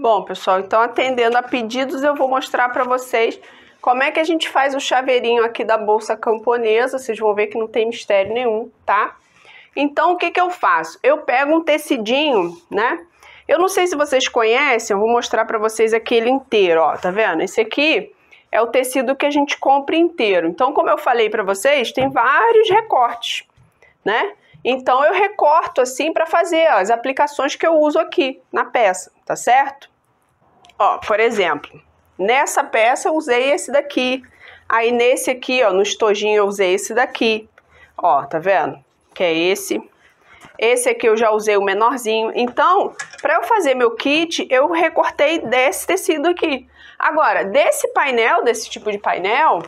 Bom, pessoal, então atendendo a pedidos, eu vou mostrar para vocês como é que a gente faz o chaveirinho aqui da bolsa camponesa. Vocês vão ver que não tem mistério nenhum, tá? Então, o que que eu faço? Eu pego um tecidinho, né? Eu não sei se vocês conhecem, eu vou mostrar para vocês aquele inteiro, ó, tá vendo? Esse aqui é o tecido que a gente compra inteiro. Então, como eu falei para vocês, tem vários recortes, né? Então eu recorto assim para fazer ó, as aplicações que eu uso aqui na peça, tá certo? Ó, por exemplo, nessa peça eu usei esse daqui. Aí nesse aqui, ó, no estojinho eu usei esse daqui. Ó, tá vendo? Que é esse. Esse aqui eu já usei o menorzinho. Então, para eu fazer meu kit, eu recortei desse tecido aqui. Agora, desse painel, desse tipo de painel,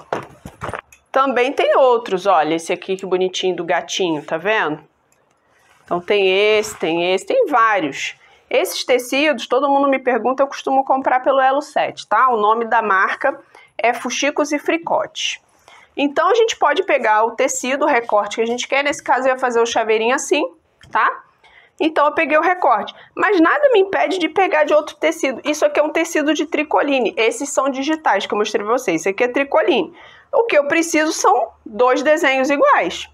também tem outros, olha, esse aqui que bonitinho do gatinho, tá vendo? Então tem esse, tem esse, tem vários. Esses tecidos, todo mundo me pergunta, eu costumo comprar pelo Elo 7, tá? O nome da marca é Fuxicos e Fricotes. Então a gente pode pegar o tecido, o recorte que a gente quer, nesse caso eu ia fazer o chaveirinho assim, tá? Então eu peguei o recorte, mas nada me impede de pegar de outro tecido. Isso aqui é um tecido de tricoline, esses são digitais que eu mostrei pra vocês, Esse aqui é tricoline o que eu preciso são dois desenhos iguais.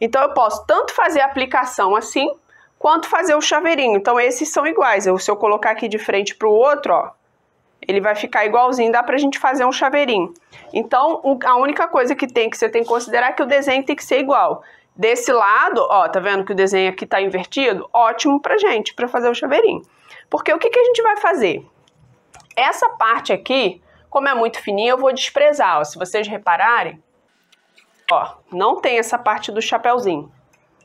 Então, eu posso tanto fazer a aplicação assim, quanto fazer o chaveirinho. Então, esses são iguais. Eu, se eu colocar aqui de frente para o outro, ó, ele vai ficar igualzinho, dá para a gente fazer um chaveirinho. Então, o, a única coisa que tem que você tem que considerar é que o desenho tem que ser igual. Desse lado, ó, tá vendo que o desenho aqui está invertido? Ótimo para gente, para fazer o chaveirinho. Porque o que, que a gente vai fazer? Essa parte aqui, como é muito fininho, eu vou desprezar. Ó. Se vocês repararem, ó, não tem essa parte do chapéuzinho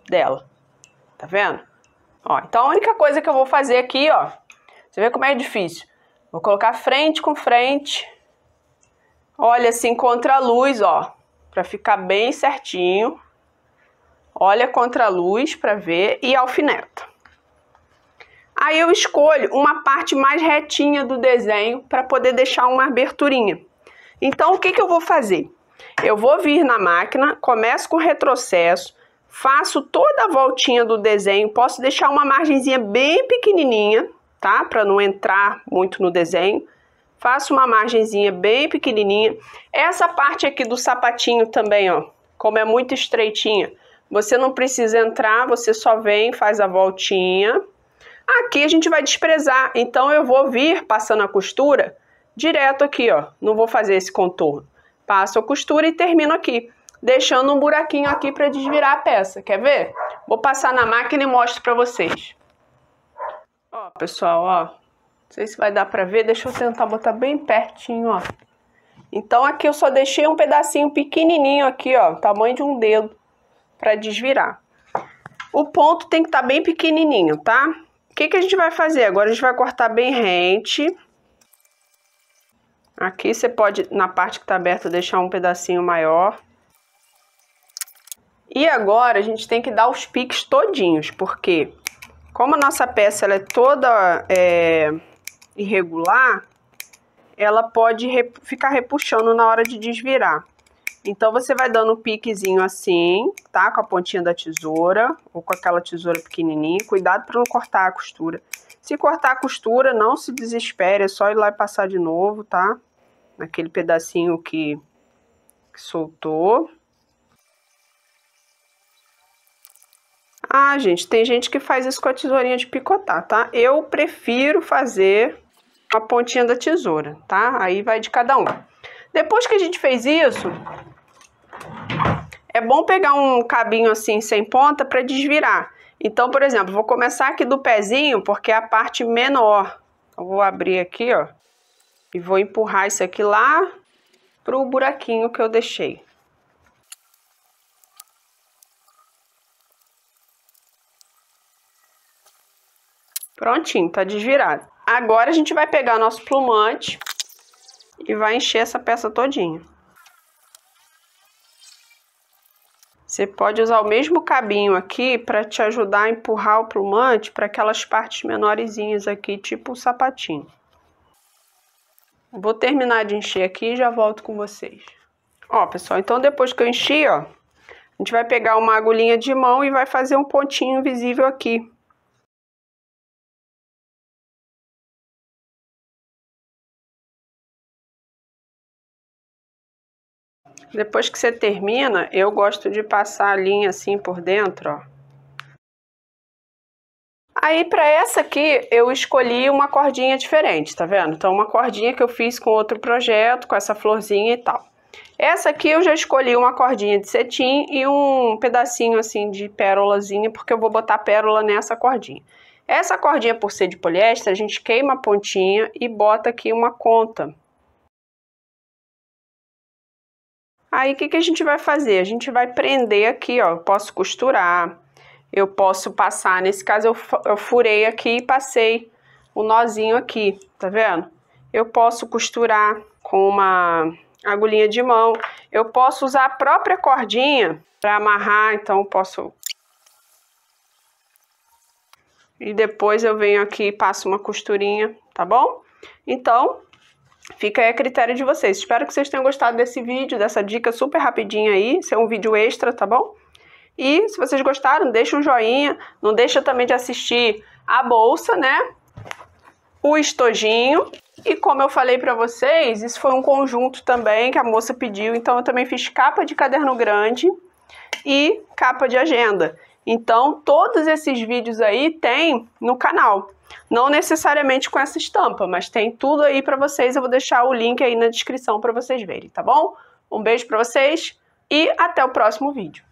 dela. Tá vendo? Ó, então a única coisa que eu vou fazer aqui, ó, você vê como é difícil. Vou colocar frente com frente. Olha assim contra a luz, ó, para ficar bem certinho. Olha contra a luz para ver e alfineta. Aí eu escolho uma parte mais retinha do desenho para poder deixar uma aberturinha. Então, o que, que eu vou fazer? Eu vou vir na máquina, começo com retrocesso, faço toda a voltinha do desenho, posso deixar uma margenzinha bem pequenininha, tá? Para não entrar muito no desenho. Faço uma margenzinha bem pequenininha. Essa parte aqui do sapatinho também, ó, como é muito estreitinha, você não precisa entrar, você só vem, faz a voltinha Aqui a gente vai desprezar, então eu vou vir passando a costura direto aqui, ó. Não vou fazer esse contorno. Passo a costura e termino aqui, deixando um buraquinho aqui para desvirar a peça. Quer ver? Vou passar na máquina e mostro para vocês. Ó, pessoal, ó. Não sei se vai dar para ver, deixa eu tentar botar bem pertinho, ó. Então aqui eu só deixei um pedacinho pequenininho aqui, ó, tamanho de um dedo, para desvirar. O ponto tem que estar tá bem pequenininho, tá? que, que a gente vai fazer? Agora a gente vai cortar bem rente. Aqui você pode, na parte que está aberta, deixar um pedacinho maior. E agora a gente tem que dar os piques todinhos, porque como a nossa peça ela é toda é, irregular, ela pode rep ficar repuxando na hora de desvirar. Então, você vai dando um piquezinho assim, tá? Com a pontinha da tesoura, ou com aquela tesoura pequenininha. Cuidado para não cortar a costura. Se cortar a costura, não se desespere, é só ir lá e passar de novo, tá? Naquele pedacinho que, que soltou. Ah, gente, tem gente que faz isso com a tesourinha de picotar, tá? Eu prefiro fazer a pontinha da tesoura, tá? Aí vai de cada um. Depois que a gente fez isso, é bom pegar um cabinho assim sem ponta para desvirar. Então, por exemplo, vou começar aqui do pezinho, porque é a parte menor. Eu vou abrir aqui, ó, e vou empurrar isso aqui lá pro buraquinho que eu deixei. Prontinho, tá desvirado. Agora a gente vai pegar nosso plumante e vai encher essa peça todinha. Você pode usar o mesmo cabinho aqui para te ajudar a empurrar o plumante para aquelas partes menorzinhas aqui, tipo o sapatinho. Vou terminar de encher aqui e já volto com vocês. Ó, pessoal, então depois que eu enchi, ó, a gente vai pegar uma agulhinha de mão e vai fazer um pontinho visível aqui. Depois que você termina, eu gosto de passar a linha assim por dentro, ó. Aí para essa aqui eu escolhi uma cordinha diferente, tá vendo? Então uma cordinha que eu fiz com outro projeto, com essa florzinha e tal. Essa aqui eu já escolhi uma cordinha de cetim e um pedacinho assim de pérolazinha, porque eu vou botar pérola nessa cordinha. Essa cordinha por ser de poliéster, a gente queima a pontinha e bota aqui uma conta Aí, o que, que a gente vai fazer? A gente vai prender aqui, ó, eu posso costurar, eu posso passar, nesse caso eu, eu furei aqui e passei o nozinho aqui, tá vendo? Eu posso costurar com uma agulhinha de mão, eu posso usar a própria cordinha para amarrar, então eu posso... E depois eu venho aqui e passo uma costurinha, tá bom? Então, Fica aí a critério de vocês. Espero que vocês tenham gostado desse vídeo, dessa dica super rapidinha aí. Isso é um vídeo extra, tá bom? E se vocês gostaram, deixa um joinha. Não deixa também de assistir a bolsa, né? O estojinho. E como eu falei para vocês, isso foi um conjunto também que a moça pediu. Então eu também fiz capa de caderno grande e capa de agenda. Então, todos esses vídeos aí tem no canal. Não necessariamente com essa estampa, mas tem tudo aí para vocês. Eu vou deixar o link aí na descrição para vocês verem, tá bom? Um beijo para vocês e até o próximo vídeo.